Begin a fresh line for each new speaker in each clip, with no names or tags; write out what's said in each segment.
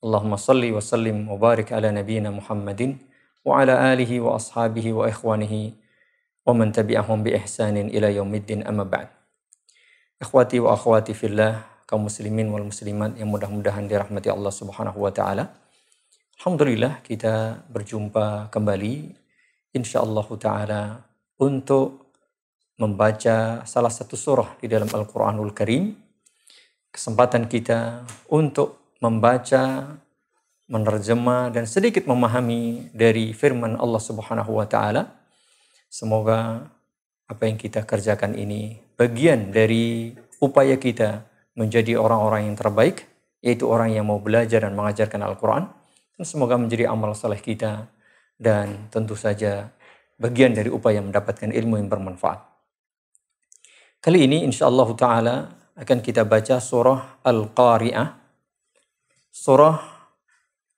Allahumma salli wa sallim wa barik ala nabiyyina Muhammadin wa ala alihi wa ashabihi wa ikhwanihi wa man tabi'ahum bi ihsanin ila yaumiddin amma ba'd. Ikhwati wa akhwati fillah, kaum muslimin wal muslimat yang mudah-mudahan dirahmati Allah Subhanahu wa taala. Alhamdulillah kita berjumpa kembali insyaallah taala untuk membaca salah satu surah di dalam Al-Qur'anul Karim. Kesempatan kita untuk membaca, menerjemah dan sedikit memahami dari firman Allah Subhanahu wa taala. Semoga apa yang kita kerjakan ini bagian dari upaya kita menjadi orang-orang yang terbaik, yaitu orang yang mau belajar dan mengajarkan Al-Qur'an. semoga menjadi amal saleh kita dan tentu saja bagian dari upaya mendapatkan ilmu yang bermanfaat. Kali ini insya Allah Ta'ala akan kita baca surah Al-Qari'ah surah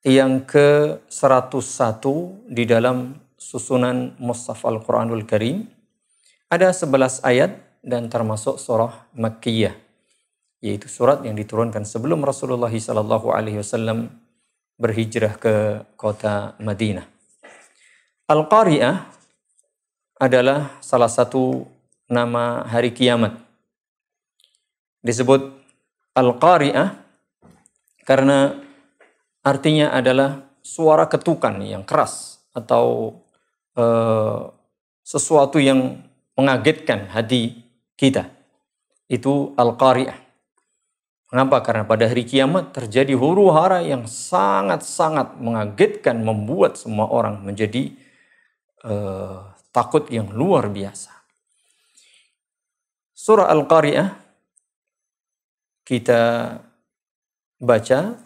yang ke-101 di dalam susunan Mushaf Al-Quranul Karim. Ada 11 ayat dan termasuk surah Makkiyah, yaitu surat yang diturunkan sebelum Rasulullah SAW berhijrah ke kota Madinah. Al-Qari'ah adalah salah satu nama hari kiamat. Disebut Al-Qari'ah karena artinya adalah suara ketukan yang keras atau eh, sesuatu yang mengagetkan hati kita. Itu Al-Qari'ah. mengapa Karena pada hari kiamat terjadi huru hara yang sangat-sangat mengagetkan membuat semua orang menjadi eh, takut yang luar biasa. Surah Al-Qari'ah kita baca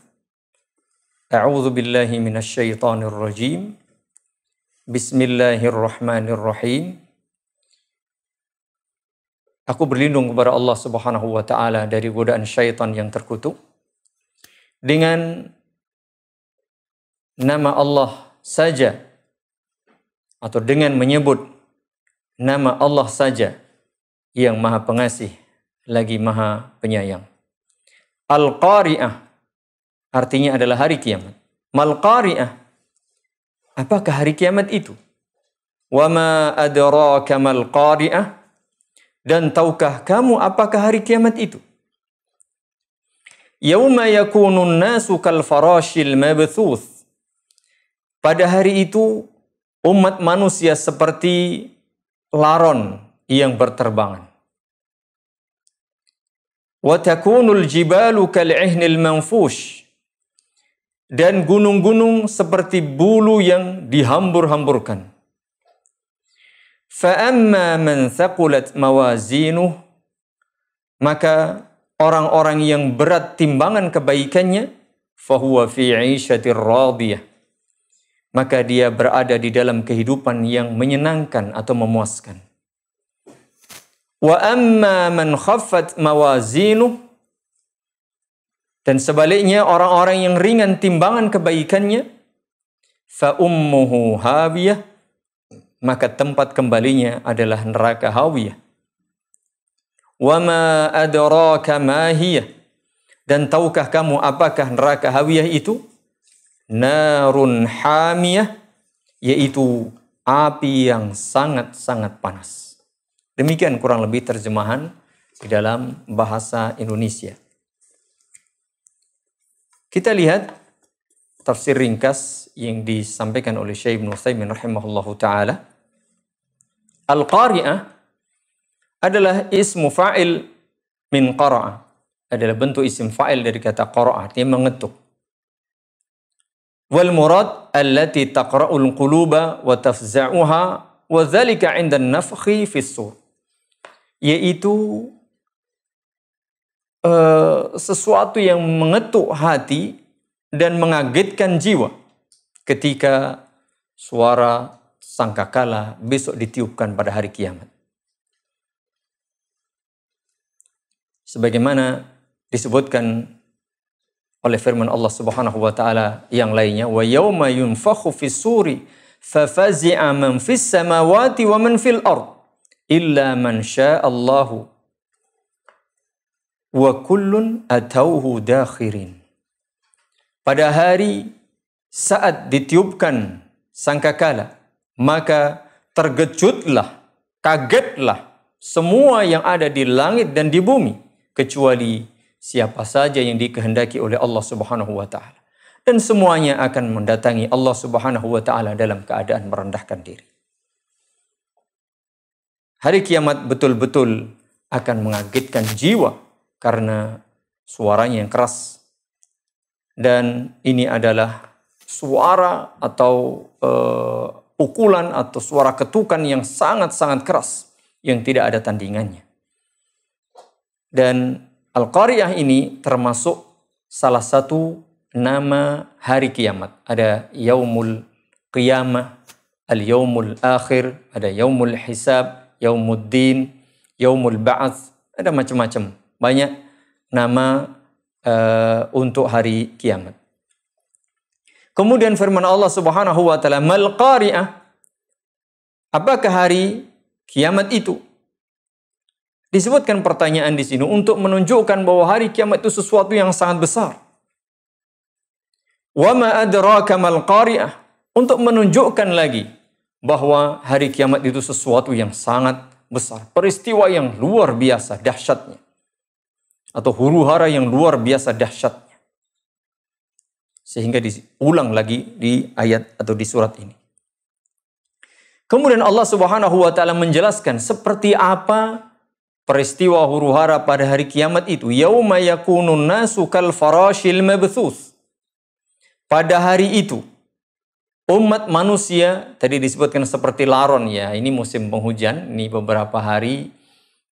A'udzu billahi minasyaitonir rajim. Bismillahirrahmanirrahim. Aku berlindung kepada Allah Subhanahu wa taala dari godaan syaitan yang terkutuk dengan nama Allah saja atau dengan menyebut nama Allah saja yang Maha Pengasih lagi Maha Penyayang. Al-Qari'ah Artinya adalah hari kiamat. Malqari'ah. Apakah hari kiamat itu? Wa ma adraka malqari'ah? Dan tahukah kamu apakah hari kiamat itu? Yauma yakunun nasu kal farashil mabthuth. Pada hari itu umat manusia seperti laron yang berterbangan. Wa takunul jibalu kal ihnil manfush dan gunung-gunung seperti bulu yang dihambur-hamburkan. Fa'amma man thakulat mawazinuh, Maka orang-orang yang berat timbangan kebaikannya, fahuwa فِي عِيشَةِ Maka dia berada di dalam kehidupan yang menyenangkan atau memuaskan. Wa amma man khaffat mawazinuh, dan sebaliknya orang-orang yang ringan timbangan kebaikannya fa ummuhu hawiyah maka tempat kembalinya adalah neraka hawiyah. Wa ma adraka ma hiya dan tahukah kamu apakah neraka hawiyah itu? Narun hamiyah yaitu api yang sangat-sangat panas. Demikian kurang lebih terjemahan di dalam bahasa Indonesia. Kita lihat tafsir ringkas yang disampaikan oleh Syekh Ibn Utsaimin rahimahullahu taala. Al-qari'ah adalah ismu fa'il min qara'a. Adalah bentuk isim fa'il dari kata qara'a, artinya mengetuk. Wal murad allati taqra'ul quluba wa tafza'uha wa dzalika 'inda an-nafkhi fi sur. Yaitu Eh, sesuatu yang mengetuk hati dan mengagetkan jiwa ketika suara sangkakala besok ditiupkan pada hari kiamat. Sebagaimana disebutkan oleh firman Allah Subhanahu wa taala yang lainnya wa yauma yunfakhu fis suri fafazi'a man fis samawati wa man fil ard illa man syaa Allahu wa kullun atauhu dakhirin. Pada hari saat ditiupkan sangkakala, maka tergecutlah, kagetlah semua yang ada di langit dan di bumi kecuali siapa saja yang dikehendaki oleh Allah Subhanahu wa taala. Dan semuanya akan mendatangi Allah Subhanahu wa taala dalam keadaan merendahkan diri. Hari kiamat betul-betul akan mengagetkan jiwa karena suaranya yang keras. Dan ini adalah suara atau e, pukulan atau suara ketukan yang sangat-sangat keras yang tidak ada tandingannya. Dan Al-Qariyah ini termasuk salah satu nama hari kiamat. Ada Yaumul Qiyamah, Al-Yaumul Akhir, ada Yaumul Hisab, Yaumuddin, Yaumul Ba'ath, ada macam-macam banyak nama uh, untuk hari kiamat. Kemudian firman Allah Subhanahu wa taala, "Mal qari'ah?" Apakah hari kiamat itu? Disebutkan pertanyaan di sini untuk menunjukkan bahwa hari kiamat itu sesuatu yang sangat besar. Wa ma adraka mal qari'ah? Untuk menunjukkan lagi bahwa hari kiamat itu sesuatu yang sangat besar, peristiwa yang luar biasa dahsyatnya atau huru hara yang luar biasa dahsyatnya. Sehingga diulang lagi di ayat atau di surat ini. Kemudian Allah Subhanahu wa taala menjelaskan seperti apa peristiwa huru hara pada hari kiamat itu yauma yakunun nasu kal farashil mabthus pada hari itu umat manusia tadi disebutkan seperti laron ya ini musim penghujan ini beberapa hari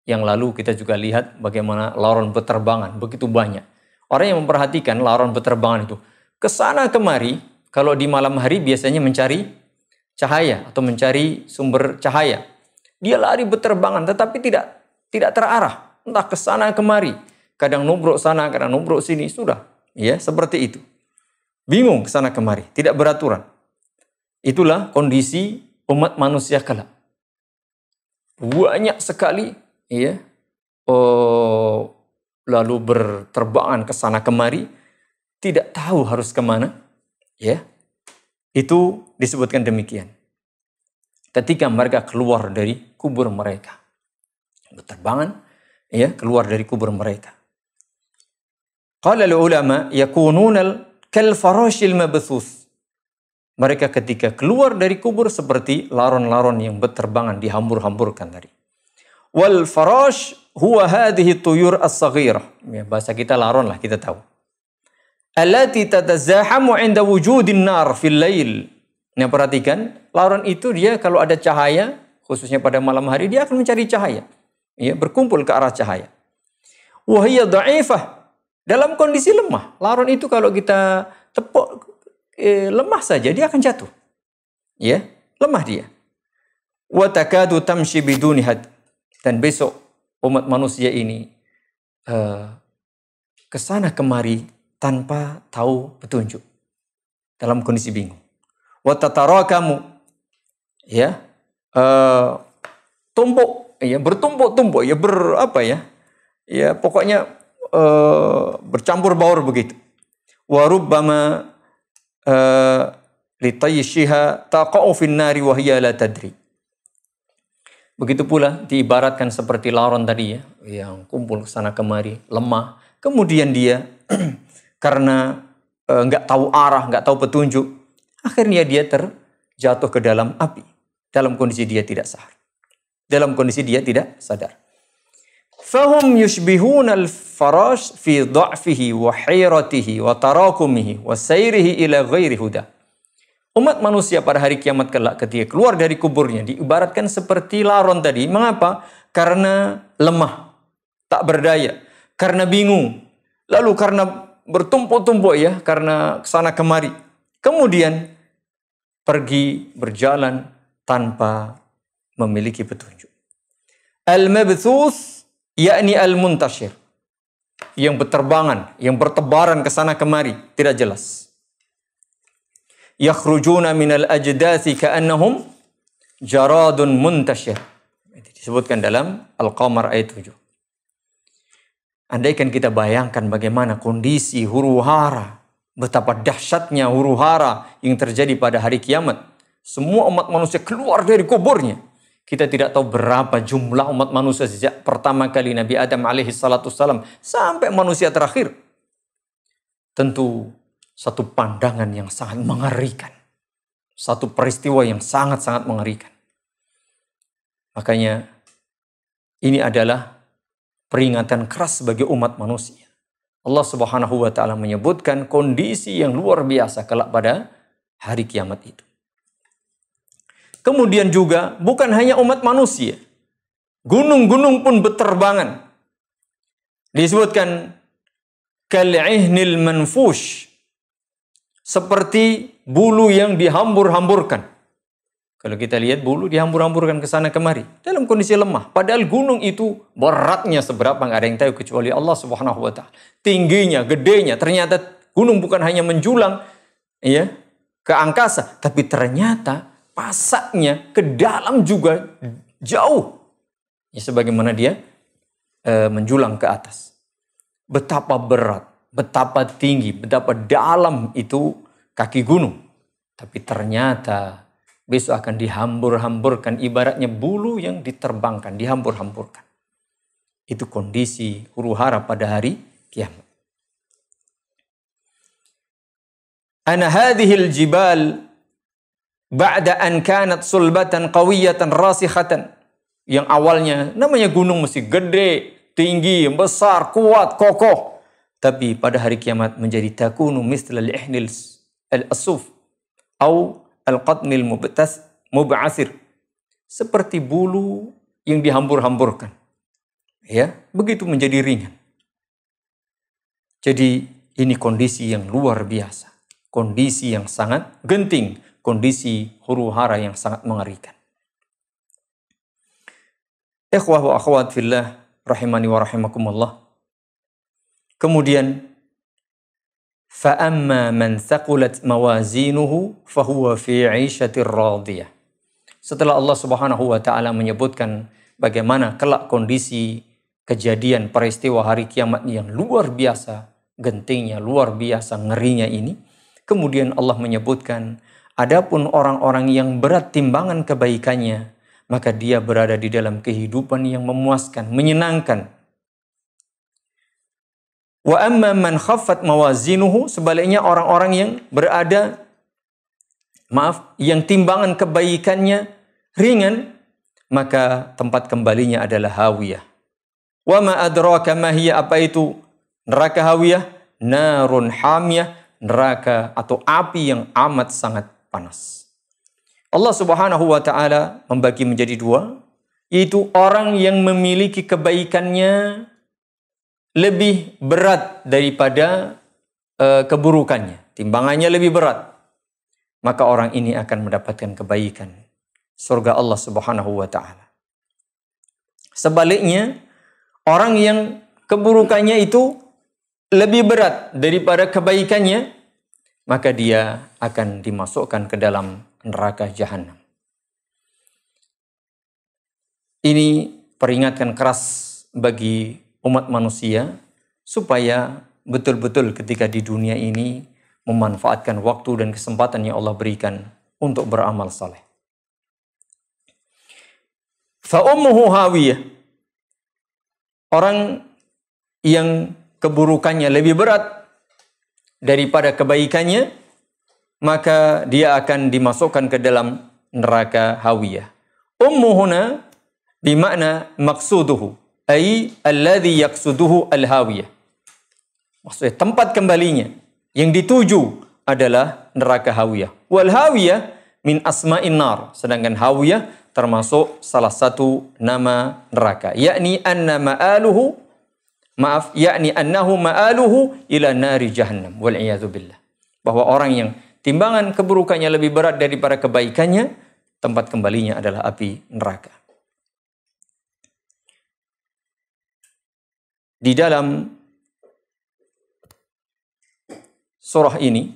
yang lalu kita juga lihat bagaimana laron beterbangan begitu banyak. Orang yang memperhatikan laron beterbangan itu ke sana kemari kalau di malam hari biasanya mencari cahaya atau mencari sumber cahaya. Dia lari berterbangan tetapi tidak tidak terarah, entah ke sana kemari, kadang nubruk sana, kadang nubruk sini, sudah. Ya, seperti itu. Bingung ke sana kemari, tidak beraturan. Itulah kondisi umat manusia kala. Banyak sekali ya oh lalu berterbangan ke sana kemari tidak tahu harus kemana ya itu disebutkan demikian ketika mereka keluar dari kubur mereka berterbangan ya keluar dari kubur mereka qala ulama yakununa kal farashil mabthus mereka ketika keluar dari kubur seperti laron-laron yang berterbangan dihambur-hamburkan tadi Wal farosh huwa hadhihi tuyur as-saghirah. Ya, bahasa kita laron lah, kita tahu. Allati tatazahamu inda wujudin nar fil lail. Nah, perhatikan, laron itu dia kalau ada cahaya, khususnya pada malam hari, dia akan mencari cahaya. Ya, berkumpul ke arah cahaya. Wahia da'ifah. Dalam kondisi lemah. Laron itu kalau kita tepuk, eh, lemah saja, dia akan jatuh. Ya, lemah dia. Wa takadu tamshi biduni dan besok umat manusia ini uh, eh, kesana kemari tanpa tahu petunjuk. Dalam kondisi bingung. Watatara kamu. Ya. Uh, tumpuk. Ya, bertumpuk-tumpuk. Ya, ber, apa ya. Ya, pokoknya uh, bercampur baur begitu. Warubama uh, litayishiha taqa'u fin nari wa tadri. Begitu pula diibaratkan seperti laron tadi ya, yang kumpul ke sana kemari, lemah. Kemudian dia karena eh, nggak e, tahu arah, nggak tahu petunjuk, akhirnya dia terjatuh ke dalam api. Dalam kondisi dia tidak sadar. Dalam kondisi dia tidak sadar. Fahum yushbihun al-farash fi dha'fihi wa hayratihi wa tarakumihi wa Umat manusia pada hari kiamat kelak ketika keluar dari kuburnya diibaratkan seperti laron tadi. Mengapa? Karena lemah, tak berdaya, karena bingung, lalu karena bertumpuk-tumpuk ya, karena kesana kemari. Kemudian pergi berjalan tanpa memiliki petunjuk. al mabthus yakni al-muntashir. Yang berterbangan, yang bertebaran kesana kemari, tidak jelas yakhrujuna minal ajdathi ka'annahum jaradun muntashir. Itu disebutkan dalam Al-Qamar ayat 7. Andaikan kita bayangkan bagaimana kondisi huru hara, betapa dahsyatnya huru hara yang terjadi pada hari kiamat. Semua umat manusia keluar dari kuburnya. Kita tidak tahu berapa jumlah umat manusia sejak pertama kali Nabi Adam alaihi salatu salam sampai manusia terakhir. Tentu satu pandangan yang sangat mengerikan. Satu peristiwa yang sangat-sangat mengerikan. Makanya ini adalah peringatan keras bagi umat manusia. Allah Subhanahu wa taala menyebutkan kondisi yang luar biasa kelak pada hari kiamat itu. Kemudian juga bukan hanya umat manusia. Gunung-gunung pun berterbangan. Disebutkan kal'ihnil manfush seperti bulu yang dihambur-hamburkan. Kalau kita lihat bulu dihambur-hamburkan ke sana kemari dalam kondisi lemah. Padahal gunung itu beratnya seberapa nggak ada yang tahu kecuali Allah Subhanahu wa taala. Tingginya, gedenya, ternyata gunung bukan hanya menjulang ya ke angkasa, tapi ternyata pasaknya ke dalam juga jauh. Ya, sebagaimana dia e, menjulang ke atas. Betapa berat betapa tinggi, betapa dalam itu kaki gunung. Tapi ternyata besok akan dihambur-hamburkan ibaratnya bulu yang diterbangkan, dihambur-hamburkan. Itu kondisi huru hara pada hari kiamat. Ana hadihil jibal ba'da an kanat sulbatan qawiyatan rasikhatan. Yang awalnya namanya gunung mesti gede, tinggi, besar, kuat, kokoh tapi pada hari kiamat menjadi takunu al ihnil al-asuf atau al-qatnil mubtas mub'asir seperti bulu yang dihambur-hamburkan ya begitu menjadi ringan jadi ini kondisi yang luar biasa kondisi yang sangat genting kondisi huru hara yang sangat mengerikan ikhwah wa akhwat fillah rahimani wa rahimakumullah Kemudian فَأَمَّا مَنْ ثَقُلَتْ مَوَازِينُهُ فَهُوَ فِي عِيشَةٍ رَاضِيَةٍ Setelah Allah Subhanahu wa taala menyebutkan bagaimana kelak kondisi kejadian peristiwa hari kiamat yang luar biasa, gentingnya luar biasa, ngerinya ini, kemudian Allah menyebutkan adapun orang-orang yang berat timbangan kebaikannya, maka dia berada di dalam kehidupan yang memuaskan, menyenangkan, Wa amma man khaffat mawazinuhu sebaliknya orang-orang yang berada maaf yang timbangan kebaikannya ringan maka tempat kembalinya adalah hawiyah. Wa ma adraka ma hiya apa itu? Neraka hawiyah, narun hamiyah, neraka atau api yang amat sangat panas. Allah Subhanahu wa taala membagi menjadi dua, yaitu orang yang memiliki kebaikannya lebih berat daripada uh, keburukannya. Timbangannya lebih berat. Maka orang ini akan mendapatkan kebaikan. Surga Allah subhanahu wa ta'ala. Sebaliknya, orang yang keburukannya itu lebih berat daripada kebaikannya, maka dia akan dimasukkan ke dalam neraka jahanam. Ini peringatan keras bagi umat manusia supaya betul-betul ketika di dunia ini memanfaatkan waktu dan kesempatan yang Allah berikan untuk beramal saleh. Fa'ummuhu hawiyah. Orang yang keburukannya lebih berat daripada kebaikannya, maka dia akan dimasukkan ke dalam neraka hawiyah. Ummuhuna bimakna maksuduhu ai alladhi yaksuduhu al Maksudnya tempat kembalinya yang dituju adalah neraka hawiyah. Wal hawiyah min asma'in nar. Sedangkan hawiyah termasuk salah satu nama neraka. Yakni anna ma'aluhu maaf yakni annahu ma'aluhu ila nari jahannam wal billah. Bahwa orang yang timbangan keburukannya lebih berat daripada kebaikannya, tempat kembalinya adalah api neraka. di dalam surah ini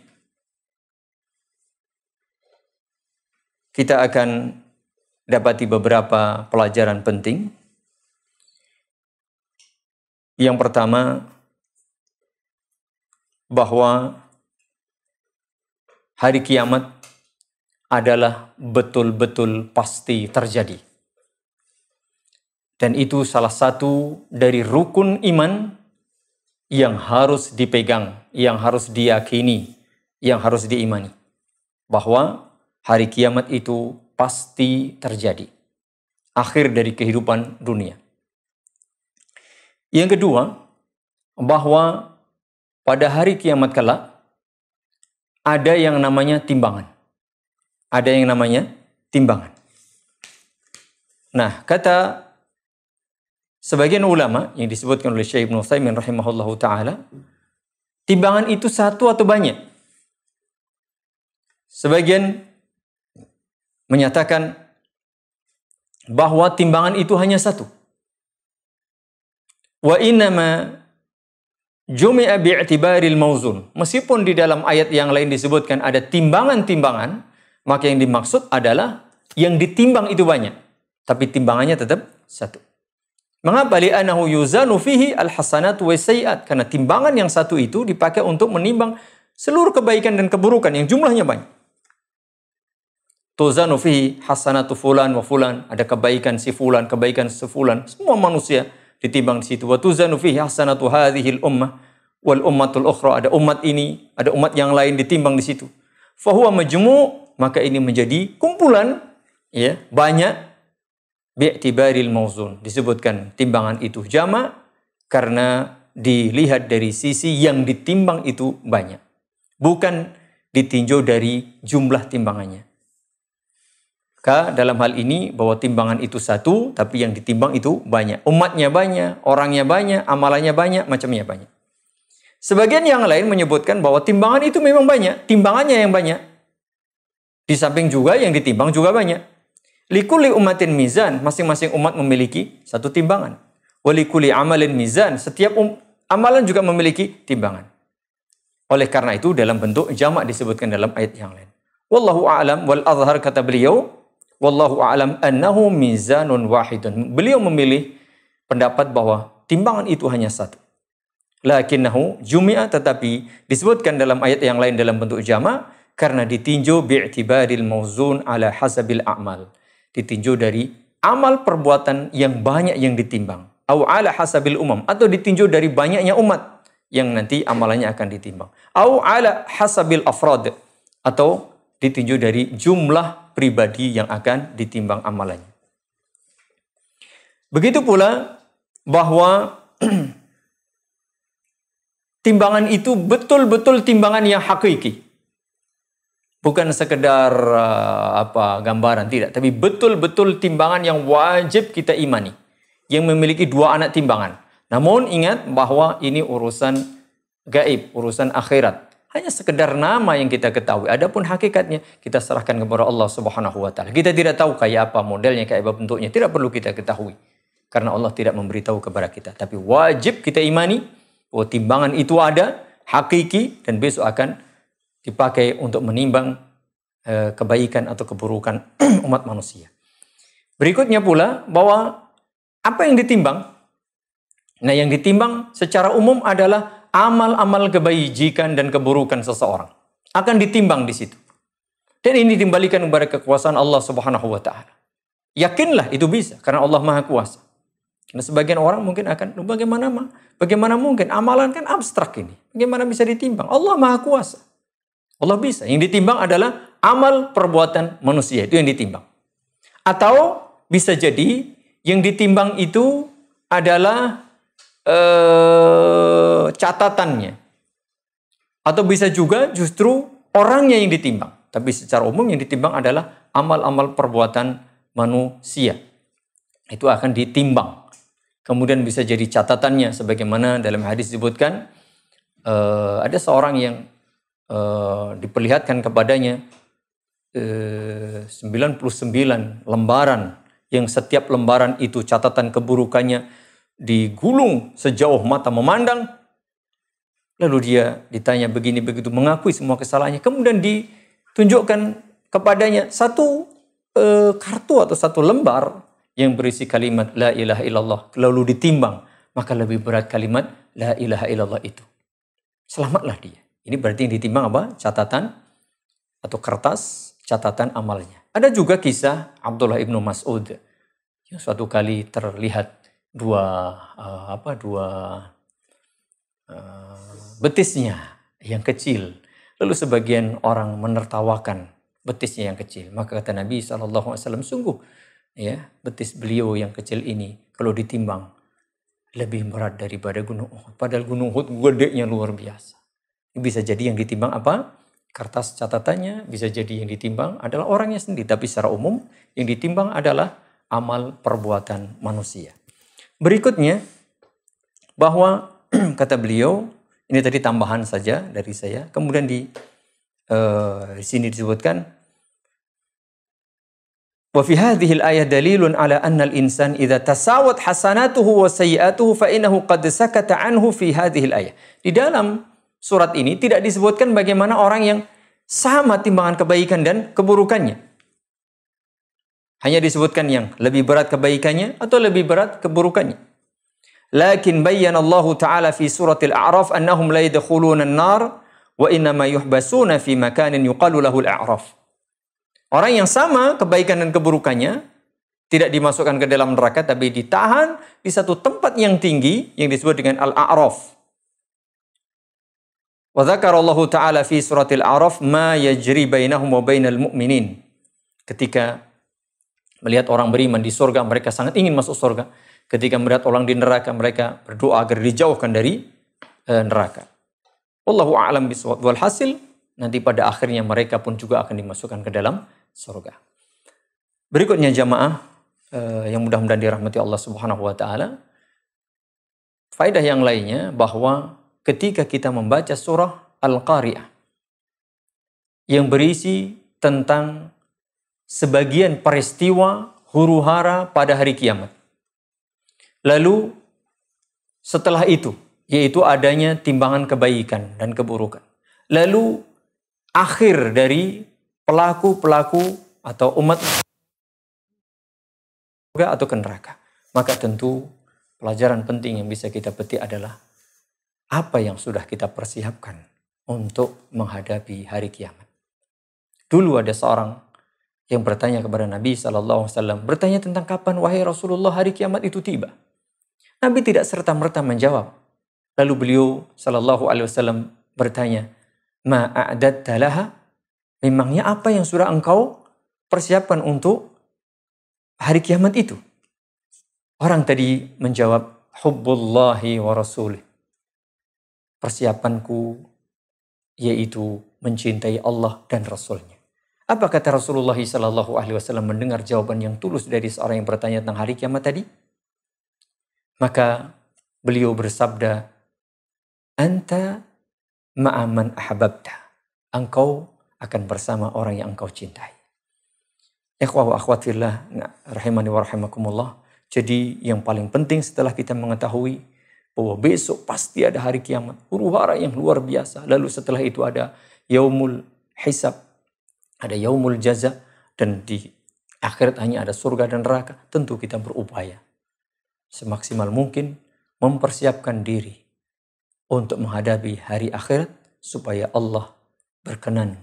kita akan dapati beberapa pelajaran penting. Yang pertama bahwa hari kiamat adalah betul-betul pasti terjadi. Dan itu salah satu dari rukun iman yang harus dipegang, yang harus diyakini, yang harus diimani. Bahwa hari kiamat itu pasti terjadi. Akhir dari kehidupan dunia. Yang kedua, bahwa pada hari kiamat kelak ada yang namanya timbangan. Ada yang namanya timbangan. Nah, kata sebagian ulama yang disebutkan oleh Syekh Ibnu Utsaimin rahimahullahu taala timbangan itu satu atau banyak. Sebagian menyatakan bahwa timbangan itu hanya satu. Wa innama jumi'a bi'tibaril mauzun. Meskipun di dalam ayat yang lain disebutkan ada timbangan-timbangan, maka yang dimaksud adalah yang ditimbang itu banyak, tapi timbangannya tetap satu. Mengapa anahu yuzanu fihi al-hasanat wa Karena timbangan yang satu itu dipakai untuk menimbang seluruh kebaikan dan keburukan yang jumlahnya banyak. Tuzanu fihi hasanatu fulan wa fulan. Ada kebaikan si fulan, kebaikan si fulan. Semua manusia ditimbang di situ. Wa tuzanu fihi hasanatu al ummah wal ummatul ukhra. Ada umat ini, ada umat yang lain ditimbang di situ. Fahuwa majmu' maka ini menjadi kumpulan ya banyak bi'tibaril mauzun. Disebutkan timbangan itu jama karena dilihat dari sisi yang ditimbang itu banyak. Bukan ditinjau dari jumlah timbangannya. Maka dalam hal ini bahwa timbangan itu satu, tapi yang ditimbang itu banyak. Umatnya banyak, orangnya banyak, amalannya banyak, macamnya banyak. Sebagian yang lain menyebutkan bahwa timbangan itu memang banyak, timbangannya yang banyak. Di samping juga yang ditimbang juga banyak. Likuli umatin mizan, masing-masing umat memiliki satu timbangan. Walikuli amalin mizan, setiap um, amalan juga memiliki timbangan. Oleh karena itu dalam bentuk jamak disebutkan dalam ayat yang lain. Wallahu a'lam wal azhar kata beliau, wallahu a'lam annahu mizanun wahidun. Beliau memilih pendapat bahwa timbangan itu hanya satu. Lakinnahu jumi'a tetapi disebutkan dalam ayat yang lain dalam bentuk jamak karena ditinjau bi'tibadil mauzun ala hasabil a'mal ditinjau dari amal perbuatan yang banyak yang ditimbang. Au ala hasabil umam atau ditinjau dari banyaknya umat yang nanti amalannya akan ditimbang. Au ala hasabil afrad atau ditinjau dari jumlah pribadi yang akan ditimbang amalannya. Begitu pula bahwa timbangan itu betul-betul timbangan yang hakiki bukan sekedar uh, apa gambaran tidak, tapi betul-betul timbangan yang wajib kita imani yang memiliki dua anak timbangan. Namun ingat bahwa ini urusan gaib, urusan akhirat. Hanya sekedar nama yang kita ketahui. Adapun hakikatnya kita serahkan kepada Allah Subhanahu wa taala. Kita tidak tahu kayak apa modelnya, kayak apa bentuknya, tidak perlu kita ketahui. Karena Allah tidak memberitahu kepada kita. Tapi wajib kita imani bahwa timbangan itu ada, hakiki dan besok akan dipakai untuk menimbang eh, kebaikan atau keburukan umat manusia. Berikutnya pula bahwa apa yang ditimbang? Nah, yang ditimbang secara umum adalah amal-amal kebajikan dan keburukan seseorang akan ditimbang di situ. Dan ini dikembalikan kepada kekuasaan Allah Subhanahu wa taala. Yakinlah itu bisa karena Allah Maha Kuasa. Karena sebagian orang mungkin akan bagaimana bagaimana mungkin amalan kan abstrak ini. Bagaimana bisa ditimbang? Allah Maha Kuasa. Allah bisa. Yang ditimbang adalah amal perbuatan manusia. Itu yang ditimbang. Atau bisa jadi yang ditimbang itu adalah eh, catatannya. Atau bisa juga justru orangnya yang ditimbang. Tapi secara umum yang ditimbang adalah amal-amal perbuatan manusia. Itu akan ditimbang. Kemudian bisa jadi catatannya sebagaimana dalam hadis disebutkan Uh, ada seorang yang uh, diperlihatkan kepadanya eh, uh, 99 lembaran yang setiap lembaran itu catatan keburukannya digulung sejauh mata memandang. Lalu dia ditanya begini begitu mengakui semua kesalahannya. Kemudian ditunjukkan kepadanya satu e, kartu atau satu lembar yang berisi kalimat la ilaha illallah. Lalu ditimbang, maka lebih berat kalimat la ilaha illallah itu. Selamatlah dia. Ini berarti yang ditimbang apa? Catatan atau kertas catatan amalnya. Ada juga kisah Abdullah ibnu Mas'ud yang suatu kali terlihat dua uh, apa dua uh, betisnya yang kecil. Lalu sebagian orang menertawakan betisnya yang kecil. Maka kata Nabi saw sungguh ya betis beliau yang kecil ini kalau ditimbang lebih berat daripada gunung Uhud. Padahal gunung Uhud gedenya luar biasa. Bisa jadi yang ditimbang apa? Kertas catatannya, bisa jadi yang ditimbang adalah orangnya sendiri. Tapi secara umum yang ditimbang adalah amal perbuatan manusia. Berikutnya, bahwa kata beliau, ini tadi tambahan saja dari saya. Kemudian di, uh, sini disebutkan, وفي هذه الآية دليل على أن الإنسان إذا تساوت حسناته وسيئاته فإنه قد سكت عنه في هذه Di dalam surat ini tidak disebutkan bagaimana orang yang sama timbangan kebaikan dan keburukannya. Hanya disebutkan yang lebih berat kebaikannya atau lebih berat keburukannya. Lakin Bayan Allah Ta'ala fi surat Al-A'raf annahum la yadkhuluna an-nar wa innama yuhbasuna fi makanin yuqalu lahu Al-A'raf. Orang yang sama kebaikan dan keburukannya tidak dimasukkan ke dalam neraka tapi ditahan di satu tempat yang tinggi yang disebut dengan Al-A'raf. Wa Allah taala fi al A'raf ma yajri bainahum wa bainal mu'minin. Ketika melihat orang beriman di surga, mereka sangat ingin masuk surga. Ketika melihat orang di neraka, mereka berdoa agar dijauhkan dari eh, neraka. Wallahu a'lam bishawab. Walhasil nanti pada akhirnya mereka pun juga akan dimasukkan ke dalam surga. Berikutnya jamaah eh, yang mudah-mudahan dirahmati Allah Subhanahu wa taala. Faedah yang lainnya bahwa ketika kita membaca surah Al-Qari'ah yang berisi tentang sebagian peristiwa huru hara pada hari kiamat. Lalu setelah itu, yaitu adanya timbangan kebaikan dan keburukan. Lalu akhir dari pelaku-pelaku atau umat atau ke neraka. Maka tentu pelajaran penting yang bisa kita petik adalah apa yang sudah kita persiapkan untuk menghadapi hari kiamat. Dulu ada seorang yang bertanya kepada Nabi saw bertanya tentang kapan wahai Rasulullah hari kiamat itu tiba. Nabi tidak serta merta menjawab. Lalu beliau saw bertanya, ma'adat dalaha, memangnya apa yang sudah engkau persiapkan untuk hari kiamat itu? Orang tadi menjawab, hubbullahi wa rasulih persiapanku yaitu mencintai Allah dan Rasulnya. Apa kata Rasulullah Shallallahu Alaihi Wasallam mendengar jawaban yang tulus dari seorang yang bertanya tentang hari kiamat tadi? Maka beliau bersabda, Anta ma'aman ahbabta. Engkau akan bersama orang yang engkau cintai. Ikhwah wa akhwatillah, rahimani wa rahimakumullah. Jadi yang paling penting setelah kita mengetahui bahwa besok pasti ada hari kiamat. Huru hara yang luar biasa. Lalu setelah itu ada yaumul hisab, ada yaumul jaza, dan di akhirat hanya ada surga dan neraka. Tentu kita berupaya semaksimal mungkin mempersiapkan diri untuk menghadapi hari akhirat supaya Allah berkenan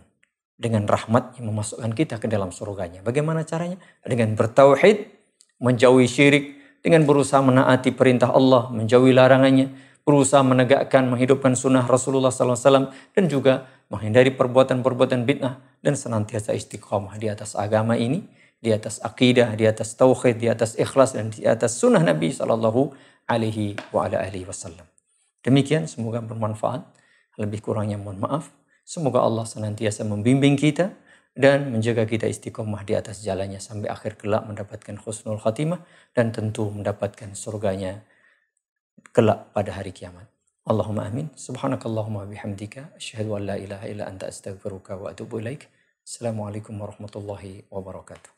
dengan rahmat yang memasukkan kita ke dalam surganya. Bagaimana caranya? Dengan bertauhid, menjauhi syirik, dengan berusaha menaati perintah Allah, menjauhi larangannya, berusaha menegakkan, menghidupkan sunnah Rasulullah SAW, dan juga menghindari perbuatan-perbuatan bid'ah dan senantiasa istiqomah di atas agama ini, di atas akidah, di atas tauhid, di atas ikhlas, dan di atas sunnah Nabi Sallallahu Alaihi Wasallam. Demikian, semoga bermanfaat. Lebih kurangnya mohon maaf. Semoga Allah senantiasa membimbing kita dan menjaga kita istiqomah di atas jalannya sampai akhir kelak mendapatkan khusnul khatimah dan tentu mendapatkan surganya kelak pada hari kiamat. Allahumma amin. Subhanakallahumma bihamdika. Asyhadu an la ilaha illa anta astagfiruka wa atubu ilaik. Assalamualaikum warahmatullahi wabarakatuh.